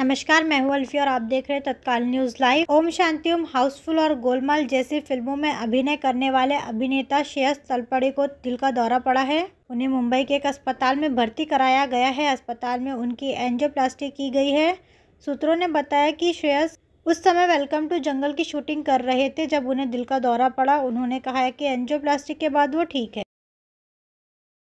नमस्कार मैं हूं अल्फी और आप देख रहे हैं तत्काल news live Om Shanti Om Housefull और गोलमाल जैसी फिल्मों में अभिनय करने वाले अभिनेता श्रेयस तलपड़े को दिल का दौरा पड़ा है उन्हें मुंबई के एक अस्पताल में भर्ती कराया गया है अस्पताल में उनकी एंजियोप्लास्टी की गई है सूत्रों ने बताया कि श्रेयस उस समय वेलकम टू जंगल की शूटिंग कर रहे थे जब उन्हें दिल का दौरा पड़ा उन्होंने कहा है कि एंजियोप्लास्टिक के बाद वो ठीक है